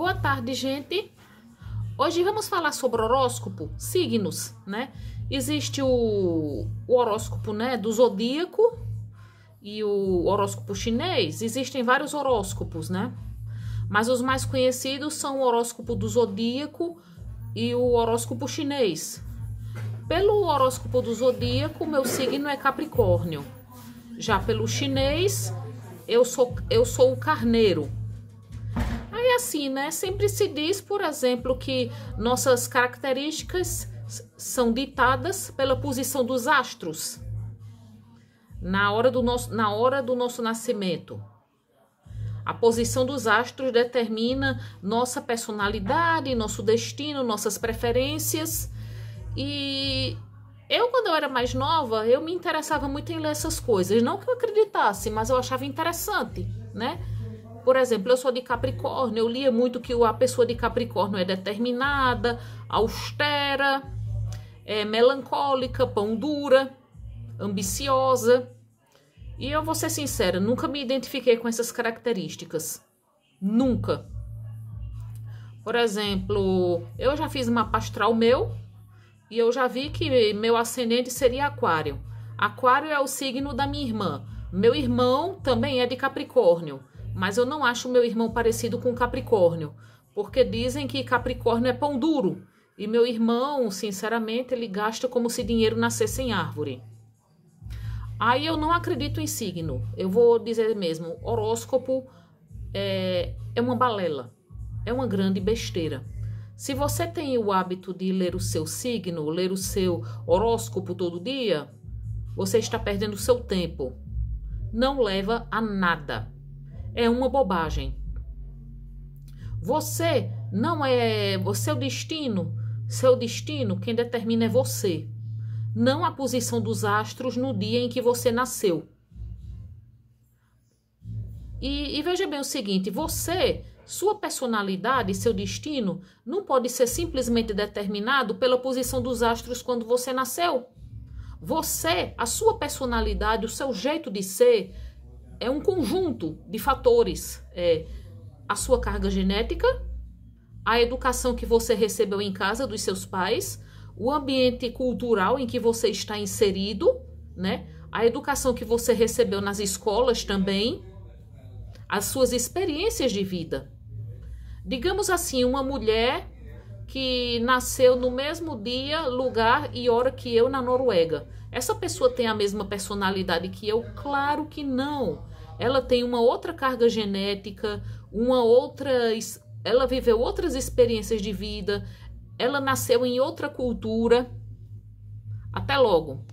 Boa tarde, gente. Hoje vamos falar sobre horóscopo, signos, né? Existe o, o horóscopo, né, do zodíaco e o horóscopo chinês. Existem vários horóscopos, né? Mas os mais conhecidos são o horóscopo do zodíaco e o horóscopo chinês. Pelo horóscopo do zodíaco, meu signo é Capricórnio. Já pelo chinês, eu sou, eu sou o carneiro. É assim, né? Sempre se diz, por exemplo, que nossas características são ditadas pela posição dos astros na hora do nosso, na hora do nosso nascimento. A posição dos astros determina nossa personalidade, nosso destino, nossas preferências. E eu, quando eu era mais nova, eu me interessava muito em ler essas coisas. Não que eu acreditasse, mas eu achava interessante, né? Por exemplo, eu sou de Capricórnio, eu lia muito que a pessoa de Capricórnio é determinada, austera, é melancólica, pão dura, ambiciosa. E eu vou ser sincera, nunca me identifiquei com essas características. Nunca. Por exemplo, eu já fiz uma pastral meu e eu já vi que meu ascendente seria Aquário. Aquário é o signo da minha irmã. Meu irmão também é de Capricórnio mas eu não acho meu irmão parecido com Capricórnio, porque dizem que Capricórnio é pão duro. E meu irmão, sinceramente, ele gasta como se dinheiro nascesse em árvore. Aí eu não acredito em signo. Eu vou dizer mesmo, horóscopo é, é uma balela, é uma grande besteira. Se você tem o hábito de ler o seu signo, ler o seu horóscopo todo dia, você está perdendo o seu tempo. Não leva a nada é uma bobagem. Você não é o seu destino, seu destino quem determina é você, não a posição dos astros no dia em que você nasceu. E, e veja bem o seguinte: você, sua personalidade, seu destino não pode ser simplesmente determinado pela posição dos astros quando você nasceu. Você, a sua personalidade, o seu jeito de ser, é um conjunto de fatores. É a sua carga genética, a educação que você recebeu em casa dos seus pais, o ambiente cultural em que você está inserido, né? A educação que você recebeu nas escolas também, as suas experiências de vida. Digamos assim, uma mulher que nasceu no mesmo dia, lugar e hora que eu na Noruega. Essa pessoa tem a mesma personalidade que eu? Claro que não ela tem uma outra carga genética, uma outra. Ela viveu outras experiências de vida, ela nasceu em outra cultura. Até logo!